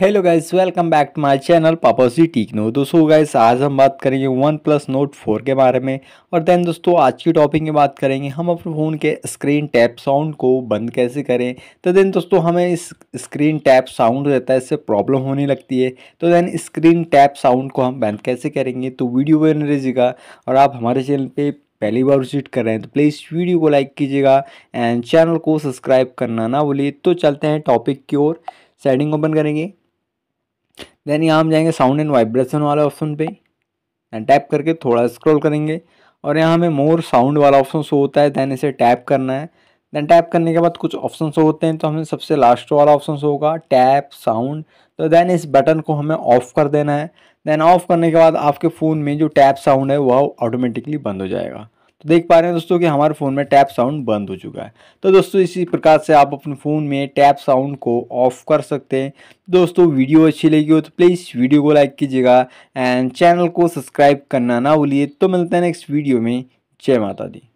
hello guys welcome back to my channel Papaji techno दोस्तों guys आज हम बात करेंगे वन प्लस नोट फोर के बारे में और देन दोस्तों आज की टॉपिक में बात करेंगे हम अपने फ़ोन के स्क्रीन टैप साउंड को बंद कैसे करें तो देन दोस्तों हमें इस स्क्रीन टैप साउंड रहता है इससे प्रॉब्लम होने लगती है तो देन स्क्रीन टैप साउंड को हम बंद कैसे करेंगे तो वीडियो बन रहिएगा और आप हमारे चैनल पर पहली बार विजिट कर रहे हैं तो प्लीज़ वीडियो को लाइक कीजिएगा एंड चैनल को सब्सक्राइब करना ना भूलिए तो चलते हैं टॉपिक की ओर सेटिंग ओपन करेंगे देन यहाँ हम जाएंगे साउंड एंड वाइब्रेशन वाले ऑप्शन पे एंड टैप करके थोड़ा स्क्रॉल करेंगे और यहाँ हमें मोर साउंड वाला ऑप्शन शो होता है दैन इसे टैप करना है देन टैप करने के बाद कुछ ऑप्शन शो होते हैं तो हमें सबसे लास्ट वाला ऑप्शन शो होगा टैप साउंड तो देन इस बटन को हमें ऑफ कर देना है देन ऑफ करने के बाद आपके फ़ोन में जो टैप साउंड है वह ऑटोमेटिकली बंद हो जाएगा तो देख पा रहे हैं दोस्तों कि हमारे फ़ोन में टैप साउंड बंद हो चुका है तो दोस्तों इसी प्रकार से आप अपने फ़ोन में टैप साउंड को ऑफ कर सकते हैं दोस्तों वीडियो अच्छी लगी हो तो प्लीज़ वीडियो को लाइक कीजिएगा एंड चैनल को सब्सक्राइब करना ना भूलिए तो मिलते हैं नेक्स्ट वीडियो में जय माता दी